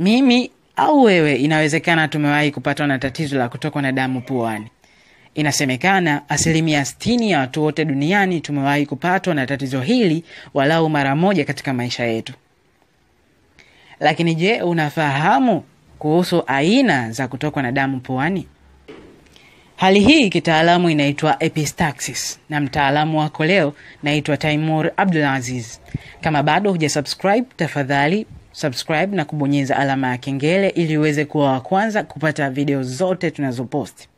mimi au wewe inawezekana tumewahi kupatwa na tatizo la kutokwa na damu puani. Inasemekana asilimia s ya watu wote duniani tumewahi kupatwa na tatizo hili walau mara moja katika maisha yetu. Lakini je, unafahamu kuhusu aina za kutokwa na damu puani? Hali hii kitaalamu inaitwa epistaxis na mtaalamu wako leo naitwa Taimur Abdulaziz. Kama bado hujasubscribe, tafadhali subscribe na kubonyeza alama ya kengele ili uweze kuwa wa kwanza kupata video zote tunazoposti.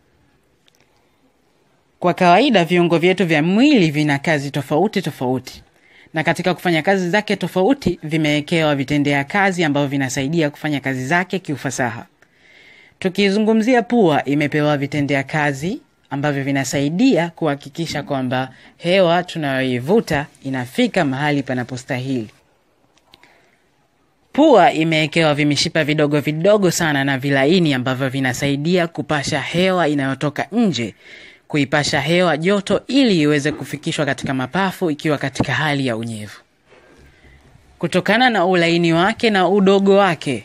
Kwa kawaida viungo vyetu vya mwili vina kazi tofauti tofauti, na katika kufanya kazi zake tofauti vimewekewa vitendea kazi ambavyo vinasaidia kufanya kazi zake kiufasaha. Tukizungumzia pua, imepewa vitendea kazi ambavyo vinasaidia kuhakikisha kwamba hewa tunayoivuta inafika mahali panapostahili. Pua imewekewa vimishipa vidogo vidogo sana na vilaini ambavyo vinasaidia kupasha hewa inayotoka nje kuipasha hewa joto ili iweze kufikishwa katika mapafu ikiwa katika hali ya unyevu. Kutokana na ulaini wake na udogo wake,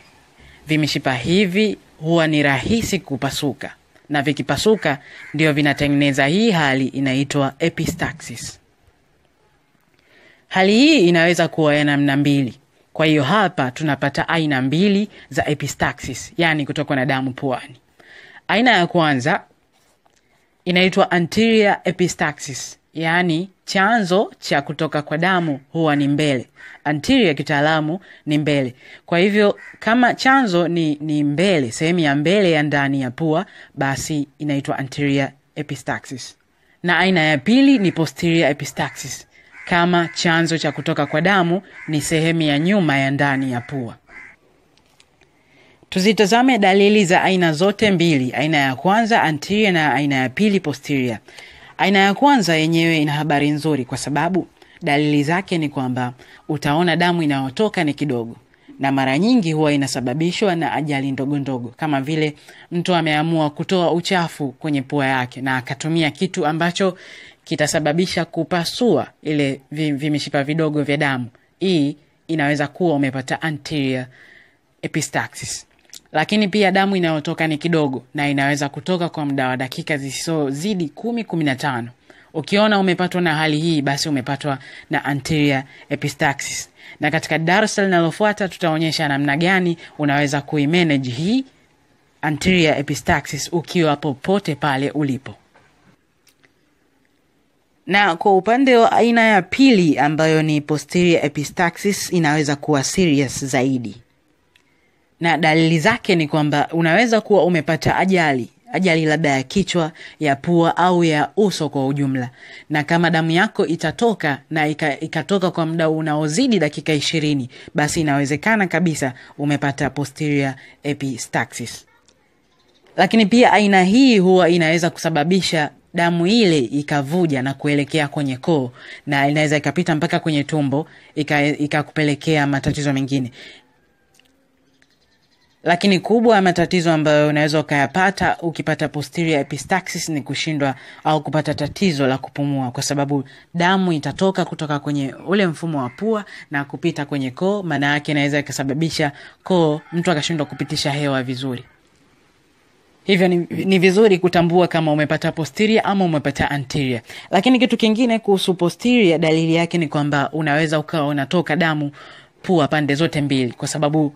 vimishipa hivi huwa ni rahisi kupasuka, na vikipasuka ndio vinatengeneza hii hali inaitwa epistaxis. Hali hii inaweza kuwa ya namna mbili. Kwa hiyo hapa tunapata aina mbili za epistaxis, yani kutokwa na damu puani. Aina ya kwanza inaitwa anterior epistaxis, yaani chanzo cha kutoka kwa damu huwa ni mbele. Anterior kitaalamu ni mbele. Kwa hivyo kama chanzo ni, ni mbele, sehemu ya mbele ya ndani ya pua, basi inaitwa anterior epistaxis. Na aina ya pili ni posterior epistaxis kama chanzo cha kutoka kwa damu ni sehemu ya nyuma ya ndani ya pua. Tuzitazame dalili za aina zote mbili, aina ya kwanza anterior na aina ya pili posterior. Aina ya kwanza yenyewe ina habari nzuri, kwa sababu dalili zake ni kwamba utaona damu inayotoka ni kidogo na mara nyingi huwa inasababishwa na ajali ndogondogo kama vile mtu ameamua kutoa uchafu kwenye pua yake na akatumia kitu ambacho kitasababisha kupasua ile vimishipa vidogo vya damu hii inaweza kuwa umepata anterior epistaxis lakini pia damu inayotoka ni kidogo na inaweza kutoka kwa muda wa dakika zisizozidi kumi kumi na tano Ukiona umepatwa na hali hii, basi umepatwa na anterior epistaxis, na katika darasa linalofuata tutaonyesha namna gani unaweza kuimanage hii anterior epistaxis ukiwa popote pale ulipo. Na kwa upande wa aina ya pili ambayo ni posterior epistaxis inaweza kuwa serious zaidi, na dalili zake ni kwamba unaweza kuwa umepata ajali ajali labda ya kichwa, ya pua au ya uso kwa ujumla. Na kama damu yako itatoka na ikatoka kwa muda unaozidi dakika ishirini, basi inawezekana kabisa umepata posterior epistaxis. Lakini pia aina hii huwa inaweza kusababisha damu ile ikavuja na kuelekea kwenye koo na inaweza ikapita mpaka kwenye tumbo ikakupelekea ika matatizo mengine. Lakini kubwa ya matatizo ambayo unaweza ukayapata ukipata posterior epistaxis ni kushindwa au kupata tatizo la kupumua, kwa sababu damu itatoka kutoka kwenye ule mfumo wa pua na kupita kwenye koo. Maana yake inaweza ikasababisha koo, mtu akashindwa kupitisha hewa vizuri. Hivyo ni, ni vizuri kutambua kama umepata posterior ama umepata anterior. Lakini kitu kingine kuhusu posterior, dalili yake ni kwamba unaweza ukawa unatoka damu pua pande zote mbili, kwa sababu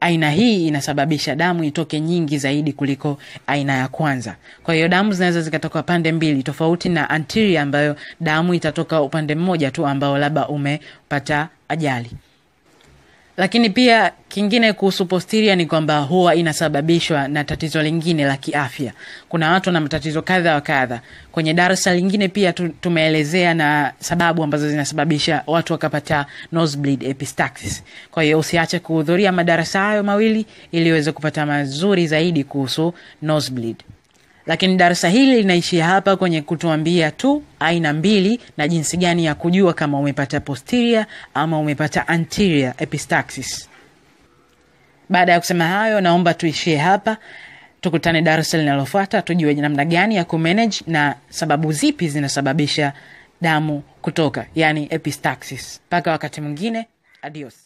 aina hii inasababisha damu itoke nyingi zaidi kuliko aina ya kwanza. Kwa hiyo damu zinaweza zikatoka pande mbili tofauti na anterior ambayo damu itatoka upande mmoja tu ambao labda umepata ajali. Lakini pia kingine kuhusu postiria ni kwamba huwa inasababishwa na tatizo lingine la kiafya. Kuna watu na matatizo kadha wa kadha. Kwenye darasa lingine pia tumeelezea na sababu ambazo zinasababisha watu wakapata epistaxis. Kwa hiyo usiache kuhudhuria madarasa hayo mawili ili uweze kupata mazuri zaidi kuhusu nosebleed. Lakini darasa hili linaishia hapa kwenye kutuambia tu aina mbili na jinsi gani ya kujua kama umepata posterior ama umepata anterior epistaxis. Baada ya kusema hayo, naomba tuishie hapa. Tukutane darasa linalofuata, tujue namna gani ya kumanage na sababu zipi zinasababisha damu kutoka, yani epistaxis. Mpaka wakati mwingine, adios.